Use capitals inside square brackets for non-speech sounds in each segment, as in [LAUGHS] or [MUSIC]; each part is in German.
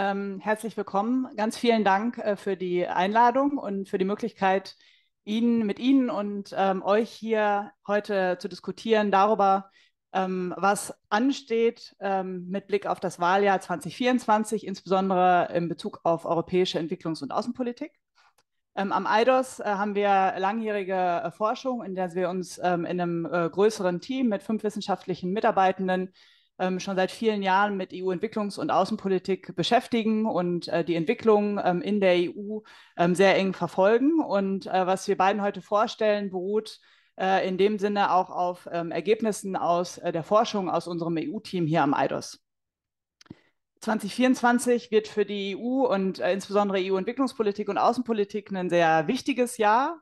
Ähm, herzlich willkommen. Ganz vielen Dank äh, für die Einladung und für die Möglichkeit, Ihnen, mit Ihnen und ähm, euch hier heute zu diskutieren darüber, ähm, was ansteht ähm, mit Blick auf das Wahljahr 2024, insbesondere in Bezug auf europäische Entwicklungs- und Außenpolitik. Ähm, am EIDOS äh, haben wir langjährige äh, Forschung, in der wir uns ähm, in einem äh, größeren Team mit fünf wissenschaftlichen Mitarbeitenden äh, ähm, schon seit vielen Jahren mit EU-Entwicklungs- und Außenpolitik beschäftigen und äh, die Entwicklung ähm, in der EU ähm, sehr eng verfolgen. Und äh, was wir beiden heute vorstellen, beruht äh, in dem Sinne auch auf ähm, Ergebnissen aus äh, der Forschung aus unserem EU-Team hier am EIDOS. 2024 wird für die EU und äh, insbesondere EU-Entwicklungspolitik und Außenpolitik ein sehr wichtiges Jahr.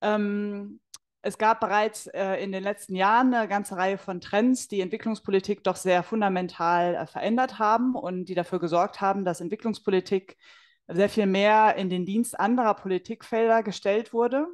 Ähm, es gab bereits äh, in den letzten Jahren eine ganze Reihe von Trends, die Entwicklungspolitik doch sehr fundamental äh, verändert haben und die dafür gesorgt haben, dass Entwicklungspolitik sehr viel mehr in den Dienst anderer Politikfelder gestellt wurde.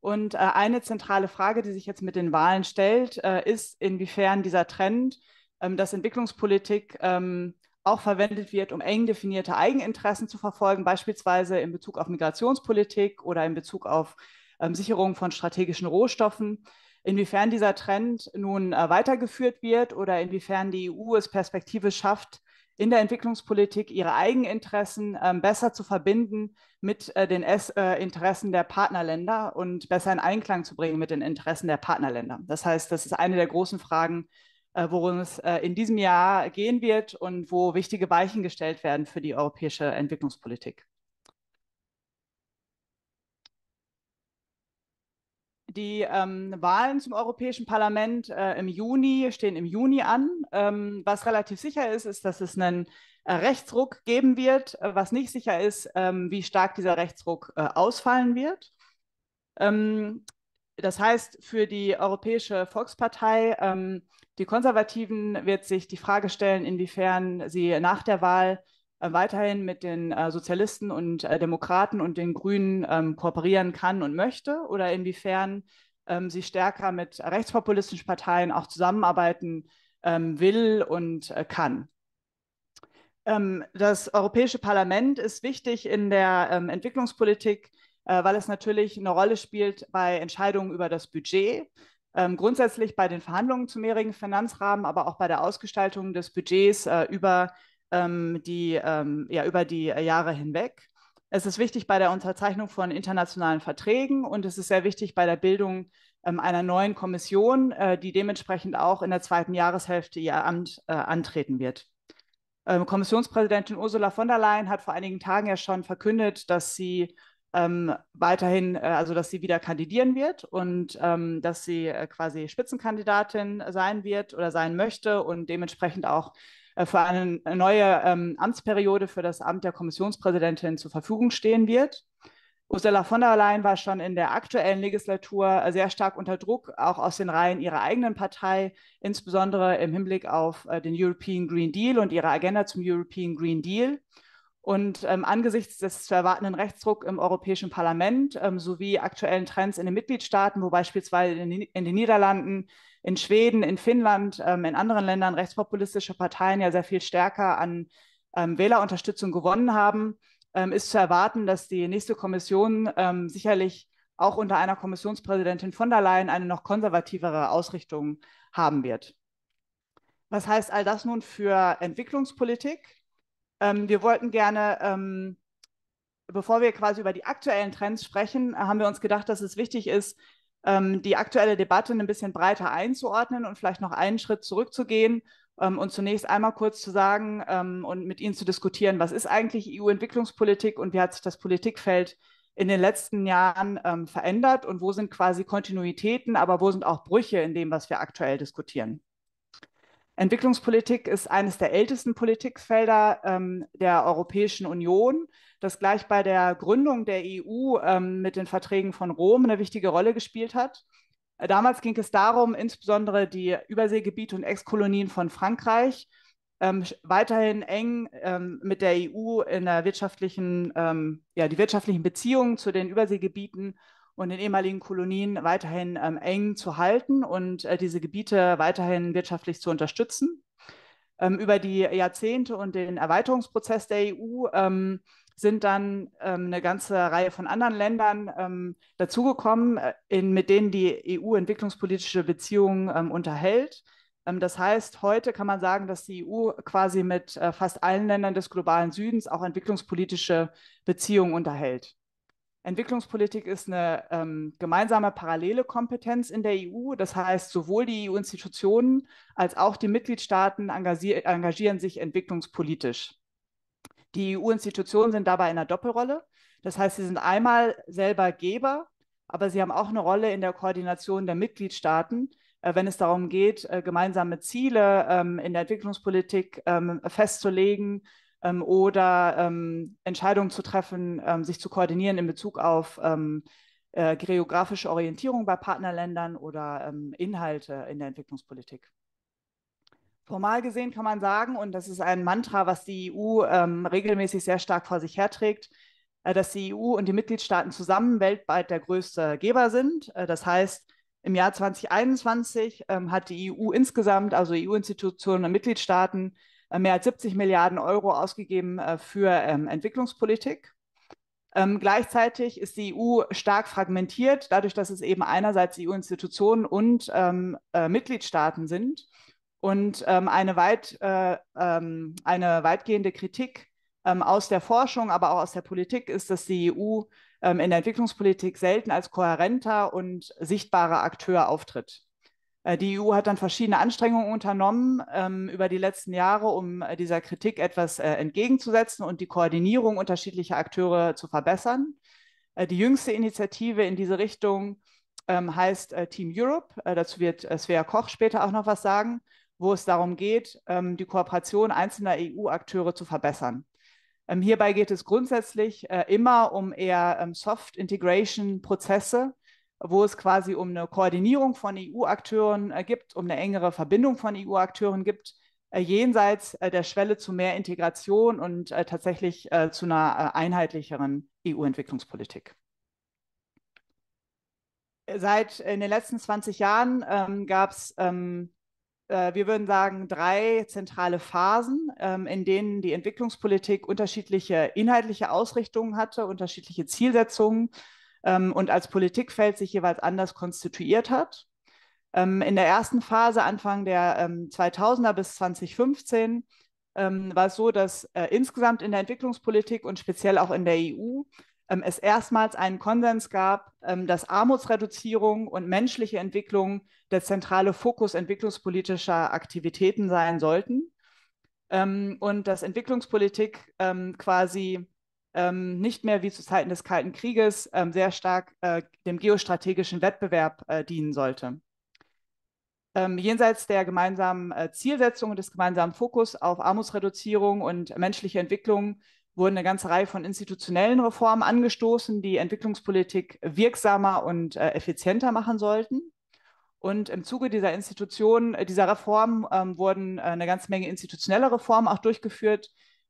Und äh, eine zentrale Frage, die sich jetzt mit den Wahlen stellt, äh, ist, inwiefern dieser Trend, ähm, dass Entwicklungspolitik ähm, auch verwendet wird, um eng definierte Eigeninteressen zu verfolgen, beispielsweise in Bezug auf Migrationspolitik oder in Bezug auf ähm, Sicherung von strategischen Rohstoffen. Inwiefern dieser Trend nun äh, weitergeführt wird oder inwiefern die EU es Perspektive schafft, in der Entwicklungspolitik ihre Eigeninteressen ähm, besser zu verbinden mit äh, den äh, Interessen der Partnerländer und besser in Einklang zu bringen mit den Interessen der Partnerländer. Das heißt, das ist eine der großen Fragen, worum es in diesem Jahr gehen wird und wo wichtige Weichen gestellt werden für die europäische Entwicklungspolitik. Die ähm, Wahlen zum Europäischen Parlament äh, im Juni stehen im Juni an. Ähm, was relativ sicher ist, ist, dass es einen äh, Rechtsruck geben wird. Äh, was nicht sicher ist, ähm, wie stark dieser Rechtsruck äh, ausfallen wird. Ähm, das heißt, für die Europäische Volkspartei, ähm, die Konservativen, wird sich die Frage stellen, inwiefern sie nach der Wahl äh, weiterhin mit den äh, Sozialisten und äh, Demokraten und den Grünen ähm, kooperieren kann und möchte oder inwiefern ähm, sie stärker mit rechtspopulistischen Parteien auch zusammenarbeiten ähm, will und kann. das Europäische Parlament ist wichtig in der Entwicklungspolitik, weil es natürlich eine Rolle spielt bei Entscheidungen über das Budget, grundsätzlich bei den Verhandlungen zum mehrjährigen Finanzrahmen, aber auch bei der Ausgestaltung des Budgets über die ähm, die, ähm, ja, über die äh, Jahre hinweg. Es ist wichtig bei der Unterzeichnung von internationalen Verträgen und es ist sehr wichtig bei der Bildung ähm, einer neuen Kommission, äh, die dementsprechend auch in der zweiten Jahreshälfte ihr Amt äh, antreten wird. Kommissionspräsidentin Ursula von der Leyen hat vor einigen Tagen ja schon verkündet, dass sie ähm, weiterhin, äh, also dass sie wieder kandidieren wird und ähm, dass sie äh, quasi Spitzenkandidatin sein wird oder sein möchte und dementsprechend auch äh, für eine äh, neue ähm, Amtsperiode für das Amt der Kommissionspräsidentin zur Verfügung stehen wird. Ursula von der Leyen war schon in der aktuellen Legislatur äh, sehr stark unter Druck, auch aus den Reihen ihrer eigenen Partei, insbesondere im Hinblick auf den European Green Deal und ihre Agenda zum European Green Deal. Und ähm, angesichts des zu erwartenden Rechtsdrucks im Europäischen Parlament ähm, sowie aktuellen Trends in den Mitgliedstaaten, wo beispielsweise in, in den Niederlanden in Schweden, in Finnland, ähm, in anderen Ländern rechtspopulistische Parteien ja sehr viel stärker an ähm, Wählerunterstützung gewonnen haben, ähm, ist zu erwarten, dass die nächste Kommission ähm, sicherlich auch unter einer Kommissionspräsidentin von der Leyen eine noch konservativere Ausrichtung haben wird. Was heißt all das nun für Entwicklungspolitik? Ähm, wir wollten gerne ähm, bevor wir quasi über die aktuellen Trends sprechen, haben wir uns gedacht, dass es wichtig ist, ähm, die aktuelle Debatte ein bisschen breiter einzuordnen und vielleicht noch einen Schritt zurückzugehen ähm, und zunächst einmal kurz zu sagen ähm, und mit Ihnen zu diskutieren, was ist eigentlich EU-Entwicklungspolitik und wie hat sich das Politikfeld in den letzten Jahren verändert und wo sind quasi Kontinuitäten, aber wo sind auch Brüche in dem, was wir aktuell diskutieren. Entwicklungspolitik ist eines der ältesten Politikfelder der Europäischen Union das gleich bei der Gründung der EU ähm, mit den Verträgen von Rom eine wichtige Rolle gespielt hat. Äh, damals ging es darum, insbesondere die Überseegebiete und Exkolonien von Frankreich ähm, weiterhin eng ähm, mit der EU in der wirtschaftlichen, ähm, ja, die wirtschaftlichen Beziehungen zu den Überseegebieten und den ehemaligen Kolonien weiterhin ähm, eng zu halten und äh, diese Gebiete weiterhin wirtschaftlich zu unterstützen. Ähm, über die Jahrzehnte und den Erweiterungsprozess der EU ähm, sind dann ähm, eine ganze Reihe von anderen Ländern ähm, dazugekommen, äh, in, mit denen die EU entwicklungspolitische Beziehungen ähm, unterhält. Ähm, das heißt, heute kann man sagen, dass die EU quasi mit äh, fast allen Ländern des globalen Südens auch entwicklungspolitische Beziehungen unterhält. Entwicklungspolitik ist eine ähm, gemeinsame parallele Kompetenz in der EU. Das heißt, sowohl die EU-Institutionen als auch die Mitgliedstaaten engagieren sich entwicklungspolitisch. Die EU-Institutionen sind dabei in einer Doppelrolle. Das heißt, sie sind einmal selber Geber, aber sie haben auch eine Rolle in der Koordination der Mitgliedstaaten, äh, wenn es darum geht, äh, gemeinsame Ziele ähm, in der Entwicklungspolitik ähm, festzulegen ähm, oder Entscheidungen zu treffen, sich zu koordinieren in Bezug auf äh, geografische Orientierung bei Partnerländern oder Inhalte in der Entwicklungspolitik. Formal gesehen kann man sagen, und das ist ein Mantra, was die EU ähm, regelmäßig sehr stark vor sich herträgt, äh, dass die EU und die Mitgliedstaaten zusammen weltweit der größte Geber sind. Äh, das heißt, im Jahr 2021 ähm, hat die EU insgesamt, also EU-Institutionen und Mitgliedstaaten, äh, mehr als 70 Milliarden Euro ausgegeben äh, für ähm, Entwicklungspolitik. Ähm, gleichzeitig ist die EU stark fragmentiert, dadurch, dass es eben einerseits EU-Institutionen und ähm, äh, Mitgliedstaaten sind. Und ähm, eine, weit, äh, ähm, eine weitgehende Kritik ähm, aus der Forschung, aber auch aus der Politik ist, dass die EU ähm, in der Entwicklungspolitik selten als kohärenter und sichtbarer Akteur auftritt. Äh, die EU hat dann verschiedene Anstrengungen unternommen ähm, über die letzten Jahre, um äh, dieser Kritik etwas äh, entgegenzusetzen und die Koordinierung unterschiedlicher Akteure zu verbessern. Äh, die jüngste Initiative in diese Richtung ähm, heißt äh, Team Europe. dazu wird Svea Koch später auch noch was sagen wo es darum geht, ähm, die Kooperation einzelner EU-Akteure zu verbessern. Ähm, hierbei geht es grundsätzlich äh, immer um eher ähm, Soft-Integration-Prozesse, wo es quasi um eine Koordinierung von EU-Akteuren äh, gibt, um eine engere Verbindung von EU-Akteuren gibt, äh, jenseits der Schwelle zu mehr Integration und tatsächlich zu einer einheitlicheren EU-Entwicklungspolitik. Seit in den letzten 20 Jahren ähm, gab es ähm, äh, wir würden sagen, drei zentrale Phasen, ähm, in denen die Entwicklungspolitik unterschiedliche inhaltliche Ausrichtungen hatte, unterschiedliche Zielsetzungen ähm, und als Politikfeld sich jeweils anders konstituiert hat. Ähm, in der ersten Phase, Anfang der 2000er bis 2015, war es so, dass äh, insgesamt in der Entwicklungspolitik und speziell auch in der EU ähm, es erstmals einen Konsens gab, ähm, dass Armutsreduzierung und menschliche Entwicklung der zentrale Fokus entwicklungspolitischer Aktivitäten sein sollten ähm, und dass Entwicklungspolitik quasi nicht mehr wie zu Zeiten des Kalten Krieges sehr stark äh, dem geostrategischen Wettbewerb äh, dienen sollte. jenseits der gemeinsamen äh, Zielsetzung und des gemeinsamen Fokus auf Armutsreduzierung und menschliche Entwicklung wurden eine ganze Reihe von institutionellen Reformen angestoßen, die Entwicklungspolitik wirksamer und äh, effizienter machen sollten. Und im Zuge dieser Institutionen, äh, dieser Reformen ähm, wurden äh, eine ganze Menge institutionelle Reformen auch durchgeführt,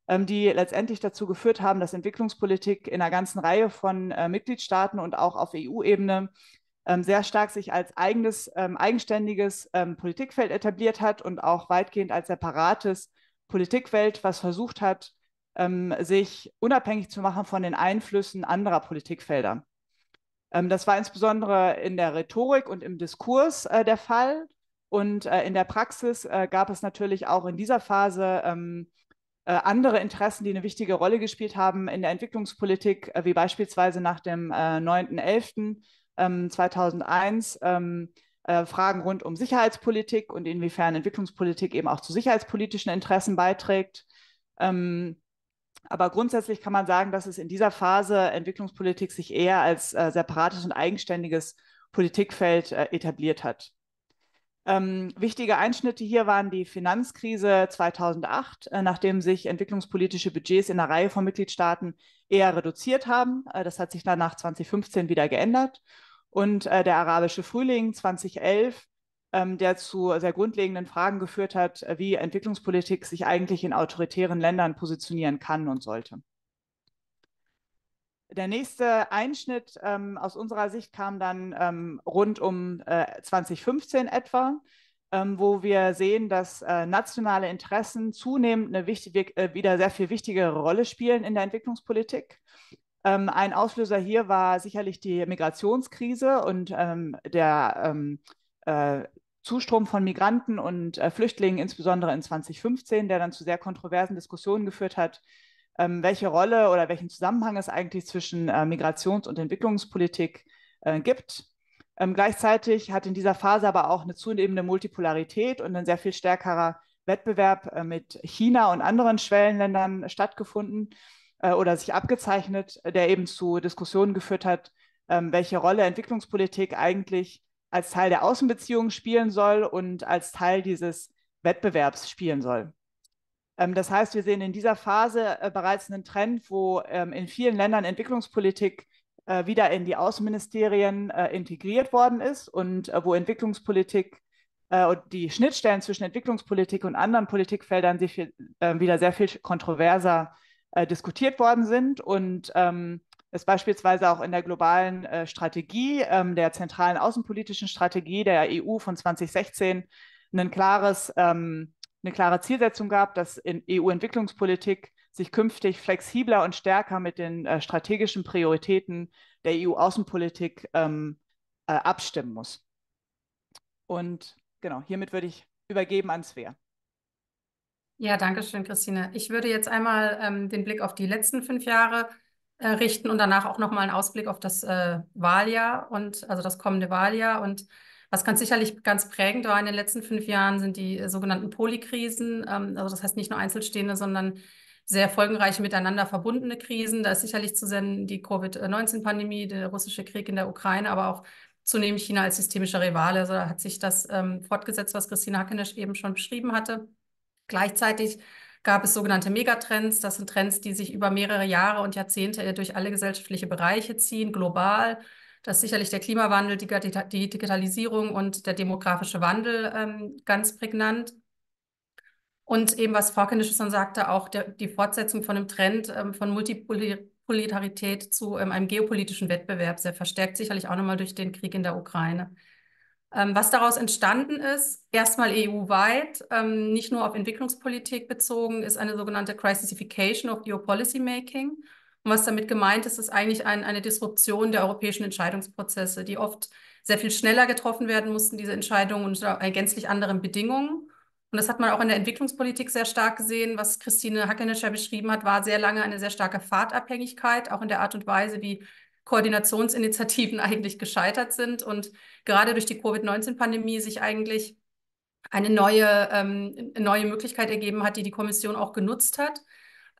ähm, die letztendlich dazu geführt haben, dass Entwicklungspolitik in einer ganzen Reihe von äh, Mitgliedstaaten und auch auf EU-Ebene ähm, sehr stark sich als eigenes, ähm, eigenständiges ähm, Politikfeld etabliert hat und auch weitgehend als separates Politikfeld, was versucht hat, ähm, sich unabhängig zu machen von den Einflüssen anderer Politikfelder. Ähm, das war insbesondere in der Rhetorik und im Diskurs äh, der Fall. Und äh, in der Praxis äh, gab es natürlich auch in dieser Phase ähm, äh, andere Interessen, die eine wichtige Rolle gespielt haben in der Entwicklungspolitik, äh, wie beispielsweise nach dem äh, 9.11.2001 ähm, ähm, äh, Fragen rund um Sicherheitspolitik und inwiefern Entwicklungspolitik eben auch zu sicherheitspolitischen Interessen beiträgt. Ähm, aber grundsätzlich kann man sagen, dass es in dieser Phase Entwicklungspolitik sich eher als äh, separates und eigenständiges Politikfeld äh, etabliert hat. Ähm, wichtige Einschnitte hier waren die Finanzkrise 2008, äh, nachdem sich entwicklungspolitische Budgets in einer Reihe von Mitgliedstaaten eher reduziert haben. Äh, das hat sich dann nach 2015 wieder geändert. Und äh, der arabische Frühling 2011, ähm, der zu sehr grundlegenden Fragen geführt hat, äh, wie Entwicklungspolitik sich eigentlich in autoritären Ländern positionieren kann und sollte. Der nächste Einschnitt ähm, aus unserer Sicht kam dann ähm, rund um äh, 2015 etwa, ähm, wo wir sehen, dass äh, nationale Interessen zunehmend eine wichtig, äh, wieder sehr viel wichtigere Rolle spielen in der Entwicklungspolitik. Ähm, ein Auslöser hier war sicherlich die Migrationskrise und ähm, der äh, Zustrom von Migranten und äh, Flüchtlingen, insbesondere in 2015, der dann zu sehr kontroversen Diskussionen geführt hat, ähm, welche Rolle oder welchen Zusammenhang es eigentlich zwischen äh, Migrations- und Entwicklungspolitik äh, gibt. Ähm, gleichzeitig hat in dieser Phase aber auch eine zunehmende Multipolarität und ein sehr viel stärkerer Wettbewerb äh, mit China und anderen Schwellenländern stattgefunden äh, oder sich abgezeichnet, der eben zu Diskussionen geführt hat, ähm, welche Rolle Entwicklungspolitik eigentlich als Teil der Außenbeziehungen spielen soll und als Teil dieses Wettbewerbs spielen soll. Ähm, das heißt, wir sehen in dieser Phase äh, bereits einen Trend, wo ähm, in vielen Ländern Entwicklungspolitik äh, wieder in die Außenministerien äh, integriert worden ist und äh, wo Entwicklungspolitik äh, und die Schnittstellen zwischen Entwicklungspolitik und anderen Politikfeldern sich äh, wieder sehr viel kontroverser diskutiert worden sind und ähm, ist beispielsweise auch in der globalen äh, Strategie, ähm, der zentralen außenpolitischen Strategie der EU von 2016 ein klares, ähm, eine klare Zielsetzung gab, dass in EU-Entwicklungspolitik sich künftig flexibler und stärker mit den äh, strategischen Prioritäten der EU-Außenpolitik ähm, äh, abstimmen muss. Und genau, hiermit würde ich übergeben an Svea. Ja, danke schön, Christine. Ich würde jetzt einmal ähm, den Blick auf die letzten fünf Jahre äh, richten und danach auch nochmal einen Ausblick auf das äh, Wahljahr und also das kommende Wahljahr. Und was ganz sicherlich ganz prägend war in den letzten fünf Jahren, sind die äh, sogenannten Polykrisen. Ähm, also das heißt nicht nur einzelstehende, sondern sehr folgenreiche miteinander verbundene Krisen. Da ist sicherlich zu sehen die Covid-19-Pandemie, der russische Krieg in der Ukraine, aber auch zunehmend China als systemischer Rivale. Also da hat sich das ähm, fortgesetzt, was Christine Hackenesch eben schon beschrieben hatte. Gleichzeitig gab es sogenannte Megatrends. Das sind Trends, die sich über mehrere Jahre und Jahrzehnte durch alle gesellschaftlichen Bereiche ziehen, global. Das ist sicherlich der Klimawandel, die, Digitalisierung und der demografische Wandel ähm, ganz prägnant. Und eben, was Frau Kindischson sagte, auch der, die Fortsetzung von einem Trend ähm, von Multipolarität zu ähm, einem geopolitischen Wettbewerb, sehr verstärkt sicherlich auch nochmal durch den Krieg in der Ukraine. Ähm, was daraus entstanden ist, erstmal EU-weit, ähm, nicht nur auf Entwicklungspolitik bezogen, ist eine sogenannte Crisisification of EU Policymaking. Und was damit gemeint ist, ist eigentlich ein, eine Disruption der europäischen Entscheidungsprozesse, die oft sehr viel schneller getroffen werden mussten, diese Entscheidungen unter gänzlich anderen Bedingungen. Und das hat man auch in der Entwicklungspolitik sehr stark gesehen. Was Christine Hackenescher beschrieben hat, war sehr lange eine sehr starke Fahrtabhängigkeit, auch in der Art und Weise, wie Koordinationsinitiativen [LAUGHS] eigentlich gescheitert sind und gerade durch die Covid-19-Pandemie sich eigentlich eine neue, ähm, neue Möglichkeit ergeben hat, die die Kommission auch genutzt hat,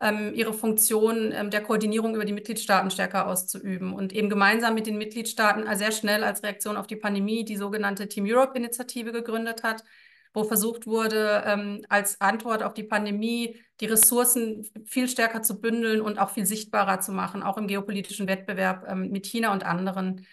ähm, ihre Funktion ähm, der Koordinierung über die Mitgliedstaaten stärker auszuüben und eben gemeinsam mit den Mitgliedstaaten sehr schnell als Reaktion auf die Pandemie die sogenannte Team Europe-Initiative gegründet hat, wo versucht wurde, ähm, als Antwort auf die Pandemie die Ressourcen viel stärker zu bündeln und auch viel sichtbarer zu machen, auch im geopolitischen Wettbewerb ähm, mit China und anderen.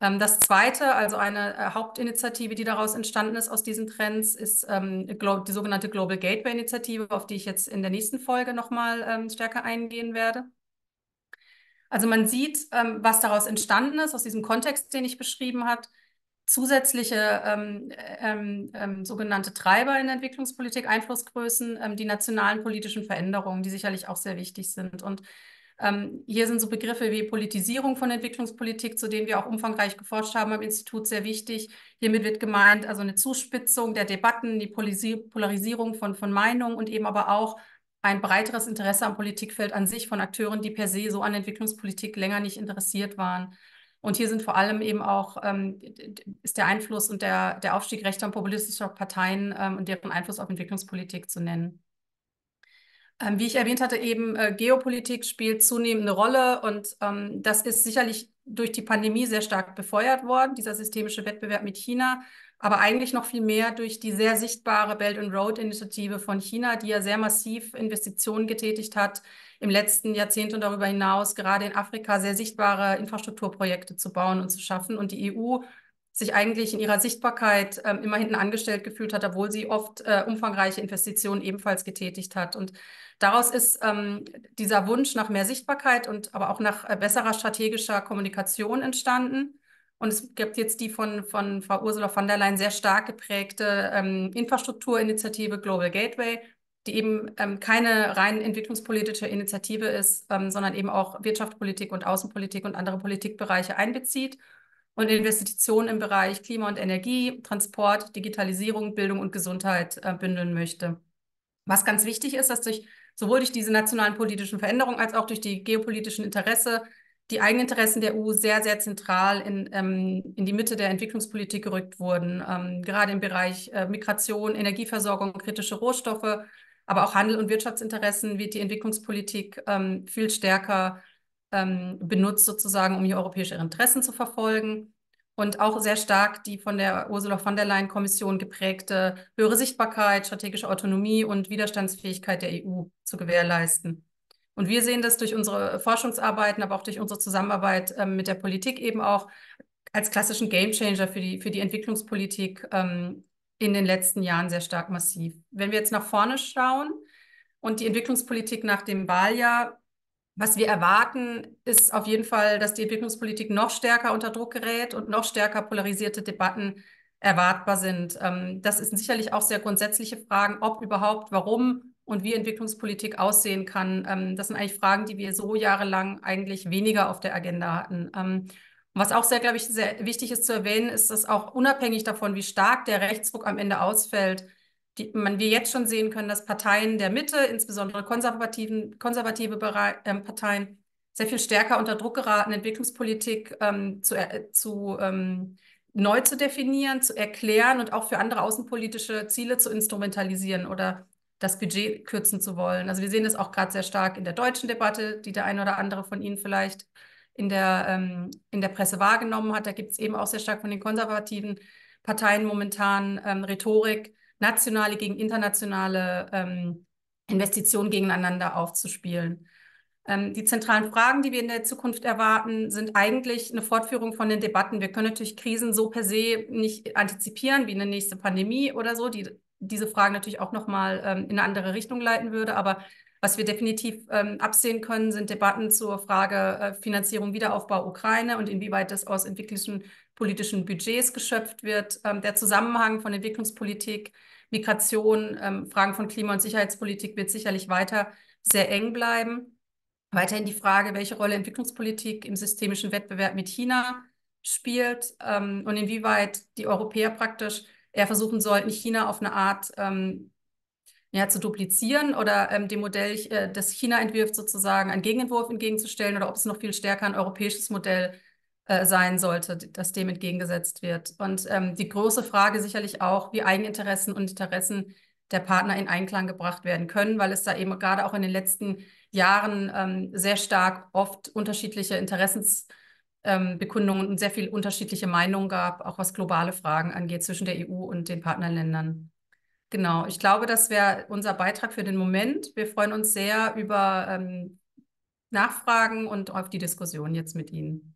Ähm, das zweite, also eine äh, Hauptinitiative, die daraus entstanden ist aus diesen Trends, ist ähm, die sogenannte Global Gateway Initiative, auf die ich jetzt in der nächsten Folge nochmal ähm, stärker eingehen werde. Also man sieht, ähm, was daraus entstanden ist, aus diesem Kontext, den ich beschrieben habe zusätzliche ähm, ähm, ähm, sogenannte Treiber in der Entwicklungspolitik, Einflussgrößen, ähm, die nationalen politischen Veränderungen, die sicherlich auch sehr wichtig sind. Und ähm, hier sind so Begriffe wie Politisierung von Entwicklungspolitik, zu denen wir auch umfangreich geforscht haben am Institut, sehr wichtig. Hiermit wird gemeint, also eine Zuspitzung der Debatten, die Polarisierung von, von Meinungen und eben aber auch ein breiteres Interesse am Politikfeld an sich von Akteuren, die per se so an Entwicklungspolitik länger nicht interessiert waren. Und hier sind vor allem eben auch, ähm, ist der Einfluss und der, der Aufstieg rechter und populistischer Parteien ähm, und deren Einfluss auf Entwicklungspolitik zu nennen. Ähm, wie ich erwähnt hatte, eben äh, Geopolitik spielt zunehmend eine Rolle und ähm, das ist sicherlich durch die Pandemie sehr stark befeuert worden, dieser systemische Wettbewerb mit China aber eigentlich noch viel mehr durch die sehr sichtbare Belt and Road Initiative von China, die ja sehr massiv Investitionen getätigt hat, im letzten Jahrzehnt und darüber hinaus gerade in Afrika sehr sichtbare Infrastrukturprojekte zu bauen und zu schaffen und die EU sich eigentlich in ihrer Sichtbarkeit äh, immer hinten angestellt gefühlt hat, obwohl sie oft äh, umfangreiche Investitionen ebenfalls getätigt hat. Und daraus ist ähm, dieser Wunsch nach mehr Sichtbarkeit und aber auch nach äh, besserer strategischer Kommunikation entstanden. Und es gibt jetzt die von, von Frau Ursula von der Leyen sehr stark geprägte ähm, Infrastrukturinitiative Global Gateway, die eben ähm, keine rein entwicklungspolitische Initiative ist, ähm, sondern eben auch Wirtschaftspolitik und Außenpolitik und andere Politikbereiche einbezieht und Investitionen im Bereich Klima und Energie, Transport, Digitalisierung, Bildung und Gesundheit äh, bündeln möchte. Was ganz wichtig ist, dass durch sowohl durch diese nationalen politischen Veränderungen als auch durch die geopolitischen Interesse die Eigeninteressen der EU sehr, sehr zentral in, ähm, in die Mitte der Entwicklungspolitik gerückt wurden, ähm, gerade im Bereich äh, Migration, Energieversorgung, kritische Rohstoffe, aber auch Handel und Wirtschaftsinteressen wird die Entwicklungspolitik ähm, viel stärker ähm, benutzt, sozusagen, um hier europäische Interessen zu verfolgen. Und auch sehr stark die von der Ursula von der Leyen Kommission geprägte höhere Sichtbarkeit, strategische Autonomie und Widerstandsfähigkeit der EU zu gewährleisten. Und wir sehen das durch unsere Forschungsarbeiten, aber auch durch unsere Zusammenarbeit ähm, mit der Politik eben auch als klassischen Gamechanger für die, für die Entwicklungspolitik ähm, in den letzten Jahren sehr stark massiv. Wenn wir jetzt nach vorne schauen und die Entwicklungspolitik nach dem Wahljahr, was wir erwarten, ist auf jeden Fall, dass die Entwicklungspolitik noch stärker unter Druck gerät und noch stärker polarisierte Debatten erwartbar sind. Ähm, das sind sicherlich auch sehr grundsätzliche Fragen, ob überhaupt, warum und wie Entwicklungspolitik aussehen kann. Ähm, das sind eigentlich Fragen, die wir so jahrelang eigentlich weniger auf der Agenda hatten. Ähm, was auch sehr, glaube ich, sehr wichtig ist zu erwähnen, ist, dass auch unabhängig davon, wie stark der Rechtsdruck am Ende ausfällt, die, man, wir jetzt schon sehen können, dass Parteien der Mitte, insbesondere konservativen, konservative Bere äh, Parteien, sehr viel stärker unter Druck geraten, Entwicklungspolitik ähm, zu, äh, zu ähm, neu zu definieren, zu erklären und auch für andere außenpolitische Ziele zu instrumentalisieren oder das Budget kürzen zu wollen. Also wir sehen das auch gerade sehr stark in der deutschen Debatte, die der ein oder andere von Ihnen vielleicht in der, ähm, in der Presse wahrgenommen hat. Da gibt es eben auch sehr stark von den konservativen Parteien momentan ähm, Rhetorik, nationale gegen internationale ähm, Investitionen gegeneinander aufzuspielen. Ähm, die zentralen Fragen, die wir in der Zukunft erwarten, sind eigentlich eine Fortführung von den Debatten. Wir können natürlich Krisen so per se nicht antizipieren wie eine nächste Pandemie oder so. Die diese Fragen natürlich auch nochmal ähm, in eine andere Richtung leiten würde. Aber was wir definitiv ähm, absehen können, sind Debatten zur Frage äh, Finanzierung, Wiederaufbau Ukraine und inwieweit das aus entwicklungspolitischen Budgets geschöpft wird. Ähm, der Zusammenhang von Entwicklungspolitik, Migration, ähm, Fragen von Klima- und Sicherheitspolitik wird sicherlich weiter sehr eng bleiben. Weiterhin die Frage, welche Rolle Entwicklungspolitik im systemischen Wettbewerb mit China spielt ähm, und inwieweit die Europäer praktisch eher versuchen sollten, China auf eine Art ähm, ja, zu duplizieren oder ähm, dem Modell, äh, das China entwirft, sozusagen einen Gegenentwurf entgegenzustellen oder ob es noch viel stärker ein europäisches Modell äh, sein sollte, das dem entgegengesetzt wird. Und ähm, die große Frage sicherlich auch, wie Eigeninteressen und Interessen der Partner in Einklang gebracht werden können, weil es da eben gerade auch in den letzten Jahren ähm, sehr stark oft unterschiedliche Interessens- ähm, Bekundungen und sehr viel unterschiedliche Meinungen gab, auch was globale Fragen angeht zwischen der EU und den Partnerländern. Genau, ich glaube, das wäre unser Beitrag für den Moment. Wir freuen uns sehr über ähm, Nachfragen und auf die Diskussion jetzt mit Ihnen.